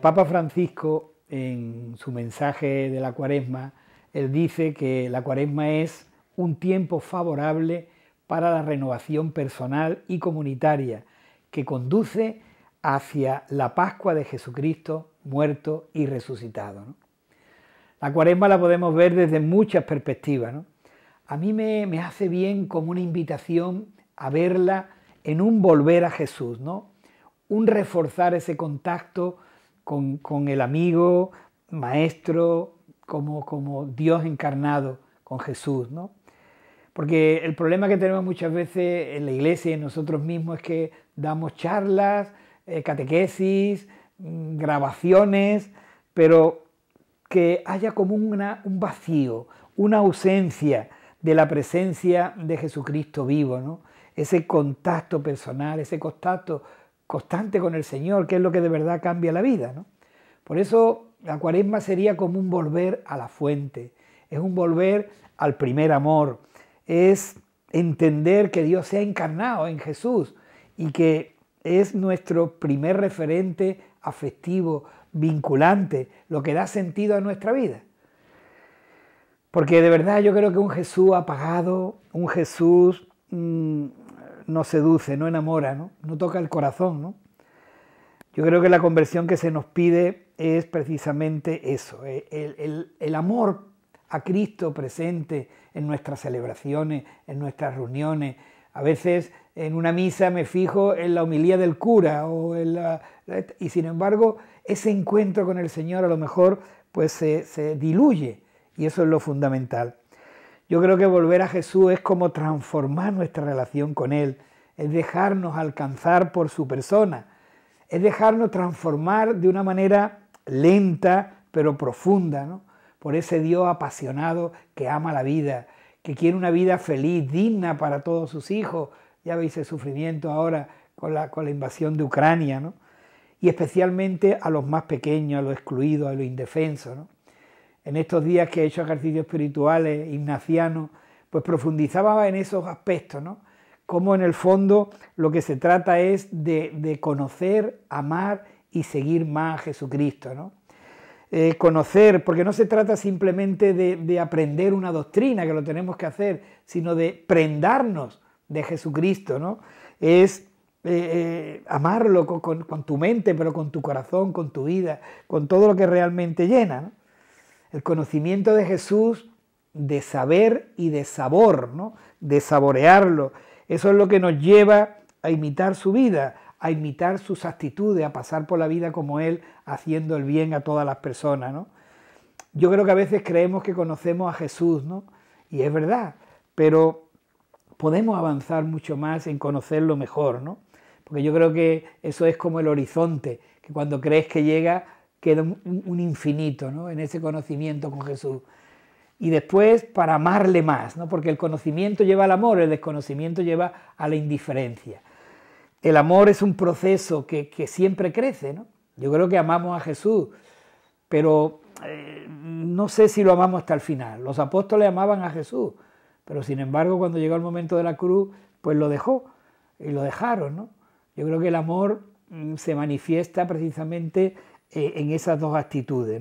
Papa Francisco, en su mensaje de la cuaresma, él dice que la cuaresma es un tiempo favorable para la renovación personal y comunitaria que conduce hacia la Pascua de Jesucristo muerto y resucitado. La cuaresma la podemos ver desde muchas perspectivas. A mí me, me, hace bien como una invitación a verla en un volver a Jesús, ¿no? un reforzar ese contacto con, el amigo, maestro, como, Dios encarnado, con Jesús, Porque el problema que tenemos muchas veces en la iglesia y en nosotros mismos es que damos charlas, eh, catequesis, mm, grabaciones, pero que haya como un vacío, una ausencia de la presencia de Jesucristo vivo, ese contacto personal, ese contacto constante con el Señor, que es lo que de verdad cambia la vida. ¿no? Por eso la cuaresma sería como un volver a la fuente, es un volver al primer amor, es entender que Dios se ha encarnado en Jesús y que es nuestro primer referente afectivo, vinculante, lo que da sentido a nuestra vida. Porque de verdad yo creo que un Jesús apagado, un Jesús mm, no seduce, no enamora, ¿no? toca el corazón. Yo creo que la conversión que se nos pide es precisamente eso, eh, el, amor a Cristo presente en nuestras celebraciones, en nuestras reuniones. A veces en una misa me fijo en la homilía del cura y sin embargo ese encuentro con el Señor a lo mejor pues se diluye y eso es lo fundamental. Yo creo que volver a Jesús es como transformar nuestra relación con Él, es dejarnos alcanzar por su persona, es dejarnos transformar de una manera lenta pero profunda, ¿no? por ese Dios apasionado que ama la vida, que quiere una vida feliz, digna para todos sus hijos. Ya veis el sufrimiento ahora con la, invasión de Ucrania, ¿no? y especialmente a los más pequeños, a los excluidos, a los indefensos. ¿no? en estos días que he hecho ejercicios espirituales, ignacianos, pues profundizaba en esos aspectos, ¿no? Como en el fondo lo que se trata es de, conocer, amar y seguir más a Jesucristo, ¿no? Eh, conocer, porque no se trata simplemente de, aprender una doctrina, que lo tenemos que hacer, sino de prendarnos de Jesucristo, ¿no? Es eh, eh, amarlo con, con, tu mente, pero con tu corazón, con tu vida, con todo lo que realmente llena. ¿no? el conocimiento de Jesús de saber y de sabor, ¿no? de saborearlo. Eso es lo que nos lleva a imitar su vida, a imitar sus actitudes, a pasar por la vida como Él, haciendo el bien a todas las personas. ¿no? Yo creo que a veces creemos que conocemos a Jesús, ¿no? y es verdad, pero podemos avanzar mucho más en conocerlo mejor, ¿no? porque yo creo que eso es como el horizonte, que cuando crees que llega queda un, infinito ¿no? en ese conocimiento con Jesús. Y después para amarle más, ¿no? porque el conocimiento lleva al amor, el desconocimiento lleva a la indiferencia. El amor es un proceso que, siempre crece. ¿no? Yo creo que amamos a Jesús, pero eh, no sé si lo amamos hasta el final. Los apóstoles amaban a Jesús, pero sin embargo cuando llegó el momento de la cruz, pues lo dejó y lo dejaron. ¿no? Yo creo que el amor mm, se manifiesta precisamente eh, en esas dos actitudes,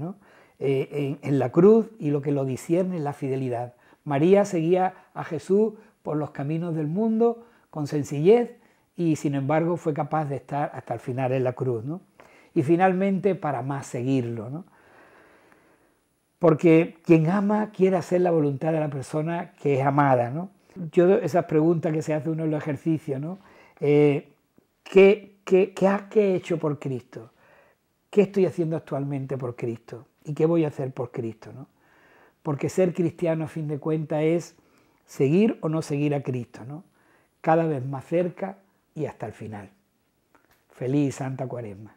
eh, en, la cruz y lo que lo discierne es la fidelidad. María seguía a Jesús por los caminos del mundo con sencillez y sin embargo fue capaz de estar hasta el final en la cruz. Y finalmente para más seguirlo. Porque quien ama quiere hacer la voluntad de la persona que es amada. ¿no? Yo esas preguntas que se hace uno en los ejercicios, ¿no? Eh, ¿qué, has, hecho por Cristo? qué estoy haciendo actualmente por Cristo y qué voy a hacer por Cristo. ¿no? Porque ser cristiano a fin de cuentas es seguir o no seguir a Cristo, ¿no? cada vez más cerca y hasta el final. Feliz Santa Cuaresma.